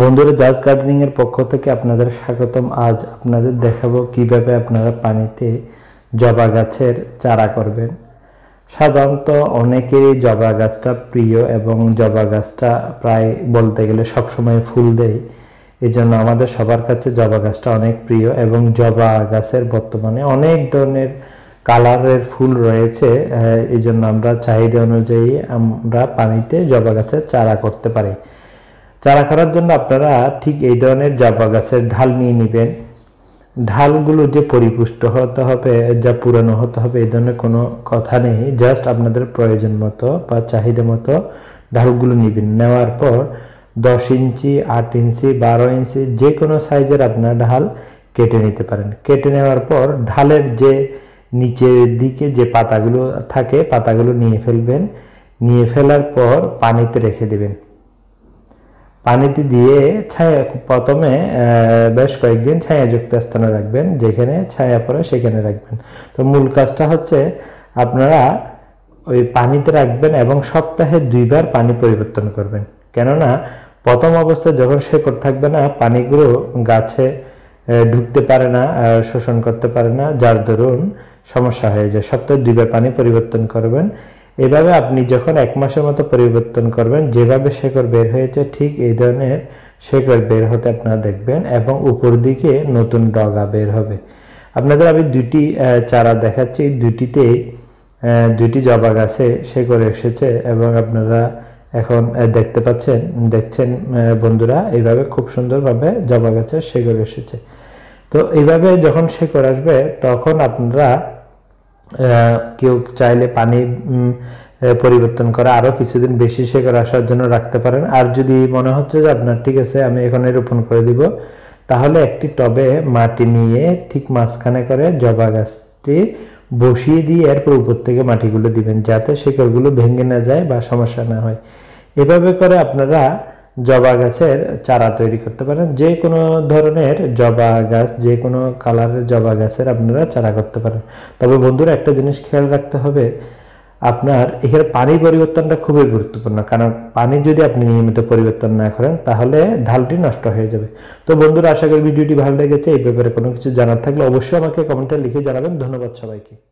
বন্ধুরা জাজ গার্ডেনিং এর পক্ষ থেকে আপনাদের স্বাগতম আজ আপনাদের দেখাবো কিভাবে আপনারা পানিতে জবা গাছের চারা করবেন সাধারণত অনেকেরই জবা গাছটা প্রিয় এবং জবা গাছটা প্রায় বলতে গেলে সবসময় ফুল দেয় এই জন্য আমাদের সবার কাছে জবা গাছটা অনেক প্রিয় এবং জবা গাছের বর্তমানে অনেক ধরনের কালারের ফুল রয়েছে এই জন্য আমরা চাহিদা অনুযায়ী আমরা পানিতে জবা গাছের চারা করতে পারি চারা করার জন্য আপনারা ঠিক এই ধরনের জাবা গাছের ঢাল নিয়ে নেবেন ঢালগুলো যে পরিপুষ্ট হতে হবে যা পুরানো হতে হবে এই ধরনের কোনো কথা নেই জাস্ট আপনাদের প্রয়োজন মতো বা চাহিদা মতো ঢালগুলো নেবেন নেওয়ার পর দশ ইঞ্চি আট ইঞ্চি বারো ইঞ্চি যে কোনো সাইজের আপনার ঢাল কেটে নিতে পারেন কেটে নেওয়ার পর ঢালের যে নিচের দিকে যে পাতাগুলো থাকে পাতাগুলো নিয়ে ফেলবেন নিয়ে ফেলার পর পানিতে রেখে দেবেন পানিতে দিয়ে ছায়া প্রথমে বেশ কয়েকদিন ছায়াযুক্ত স্থানে রাখবেন যেখানে ছায়া পড়ে সেখানে রাখবেন তো মূল কাজটা হচ্ছে আপনারা ওই পানিতে রাখবেন এবং সপ্তাহে দুইবার পানি পরিবর্তন করবেন কেননা প্রথম অবস্থায় যখন শেকড় থাকবে না পানিগুলো গাছে ঢুকতে পারে না শোষণ করতে পারে না যার দরুন সমস্যা হয়ে যায় সপ্তাহে দুইবার পানি পরিবর্তন করবেন এভাবে আপনি যখন এক মাসের মতো পরিবর্তন করবেন যেভাবে শেকড় বের হয়েছে ঠিক এই ধরনের শেকড় বের হতে আপনারা দেখবেন এবং উপর দিকে নতুন ডগা বের হবে আপনাদের আমি দুটি চারা দেখাচ্ছি দুটিতে দুটি জবা গাছে শেকড় এসেছে এবং আপনারা এখন দেখতে পাচ্ছেন দেখছেন বন্ধুরা এইভাবে খুব সুন্দরভাবে জবা গাছের শেকড় এসেছে তো এইভাবে যখন শেকড় আসবে তখন আপনারা কেউ চাইলে পানি পরিবর্তন করে আরও কিছুদিন বেশি শেকড় আসার জন্য রাখতে পারেন আর যদি মনে হচ্ছে যে আপনার ঠিক আছে আমি এখানে রোপণ করে দিব তাহলে একটি টবে মাটি নিয়ে ঠিক মাঝখানে করে জবা গাছটি বসিয়ে দিয়ে এরপর উপর থেকে মাটিগুলো দিবেন যাতে শেকড়গুলো ভেঙে না যায় বা সমস্যা না হয় এভাবে করে আপনারা জবা গাছের চারা তৈরি করতে পারেন যে কোনো ধরনের জবা গাছ যে কোনো কালারের জবা গাছের আপনারা চারা করতে পারেন তবে বন্ধুরা একটা জিনিস খেয়াল রাখতে হবে আপনার এখানে পানি পরিবর্তনটা খুবই গুরুত্বপূর্ণ কারণ পানি যদি আপনি নিয়মিত পরিবর্তন না করেন তাহলে ঢালটি নষ্ট হয়ে যাবে তো বন্ধুরা আশা করি ভিডিওটি ভালো লেগেছে এই ব্যাপারে কোনো কিছু জানার থাকলে অবশ্যই আমাকে কমেন্টে লিখে জানাবেন ধন্যবাদ সবাইকে